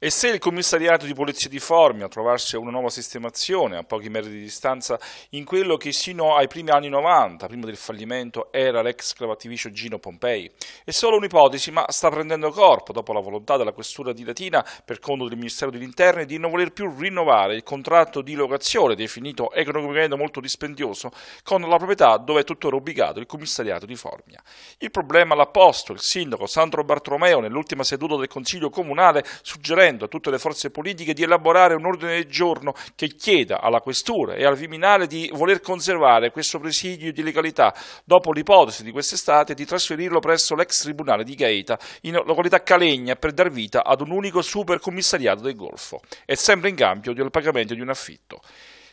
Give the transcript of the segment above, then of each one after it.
E se il commissariato di polizia di Formia trovarsi a una nuova sistemazione a pochi metri di distanza in quello che sino ai primi anni 90, prima del fallimento, era l'ex clavativicio Gino Pompei? È solo un'ipotesi, ma sta prendendo corpo dopo la volontà della questura di Latina per conto del Ministero dell'Interno di non voler più rinnovare il contratto di locazione, definito economicamente molto dispendioso, con la proprietà dove è tuttora ubicato il commissariato di Formia. Il problema l'ha posto il sindaco Sandro Bartolomeo nell'ultima seduta del Consiglio Comunale suggerendo chiedendo a tutte le forze politiche di elaborare un ordine del giorno che chieda alla Questura e al Viminale di voler conservare questo presidio di legalità dopo l'ipotesi di quest'estate di trasferirlo presso l'ex tribunale di Gaeta in località Calegna per dar vita ad un unico supercommissariato del Golfo e sempre in cambio del pagamento di un affitto.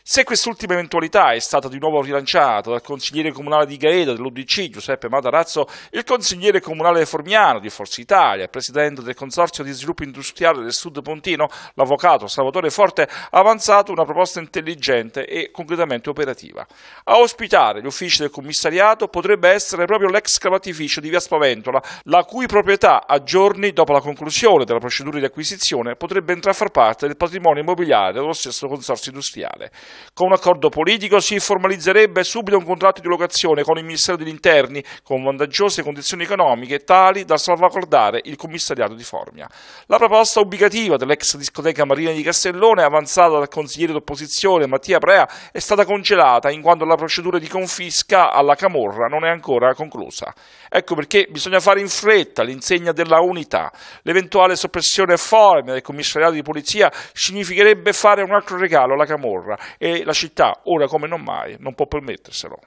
Se quest'ultima eventualità è stata di nuovo rilanciata dal consigliere comunale di Gaeta dell'UDC Giuseppe Matarazzo, il consigliere comunale Formiano di Forza Italia, presidente del Consorzio di Sviluppo Industriale del Sud Pontino, l'avvocato Salvatore Forte, ha avanzato una proposta intelligente e concretamente operativa. A ospitare gli uffici del commissariato potrebbe essere proprio l'ex cavatificio di Via Spaventola, la cui proprietà a giorni dopo la conclusione della procedura di acquisizione potrebbe entrare a far parte del patrimonio immobiliare dello stesso consorzio industriale. Con un accordo politico si formalizzerebbe subito un contratto di locazione con il Ministero degli Interni, con vantaggiose condizioni economiche tali da salvaguardare il commissariato di Formia. La proposta ubicativa dell'ex discoteca Marina di Castellone, avanzata dal consigliere d'opposizione Mattia Prea, è stata congelata in quanto la procedura di confisca alla Camorra non è ancora conclusa. Ecco perché bisogna fare in fretta l'insegna della unità. L'eventuale soppressione a Formia del commissariato di polizia significherebbe fare un altro regalo alla Camorra e e la città, ora come non mai, non può permetterselo.